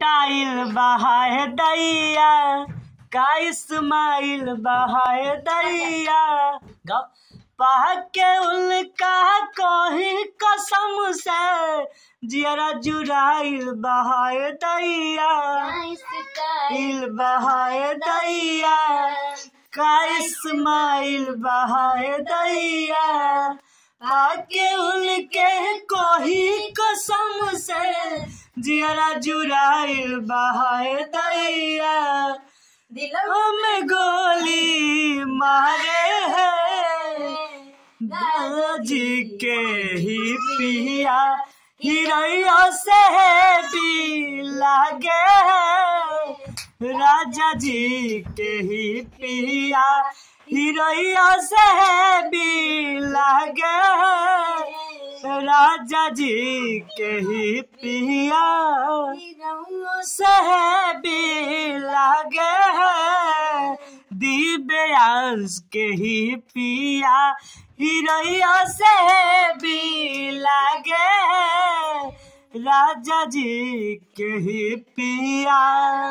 tile बहाए दैया का इस्माइल बहाए दैया के उल्का कोही कसम से जियरा जुराइल बहाए दैया इल बहाए दैया का इस्माइल बहाए दैया आके उनके कोही कसम से जियारा जुराइल बहाए दैया दिल में गोली मारे है के ही पिया हिरैया से भी लागे है राजा जी के ही पिया हिरैया से भी लागे राजा जी के ही पिया सहबी लागे है दिव्यांश के ही पिया हिरोइया से भी लागे है राजा जी के ही पिया